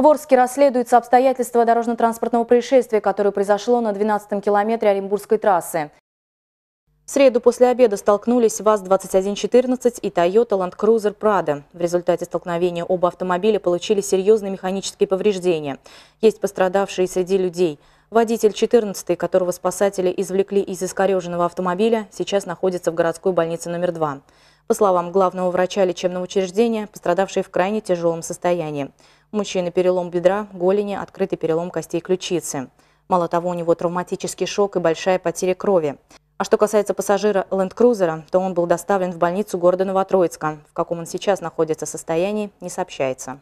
В Орске расследуются обстоятельства дорожно-транспортного происшествия, которое произошло на 12-м километре Оренбургской трассы. В среду после обеда столкнулись ВАЗ-2114 и Toyota Land Cruiser Prado. В результате столкновения оба автомобиля получили серьезные механические повреждения. Есть пострадавшие среди людей. Водитель 14 которого спасатели извлекли из искореженного автомобиля, сейчас находится в городской больнице номер 2. По словам главного врача лечебного учреждения, пострадавшие в крайне тяжелом состоянии. У мужчины перелом бедра, голени, открытый перелом костей ключицы. Мало того, у него травматический шок и большая потеря крови. А что касается пассажира Land Cruiser, то он был доставлен в больницу города Новотроицка. В каком он сейчас находится состоянии, не сообщается.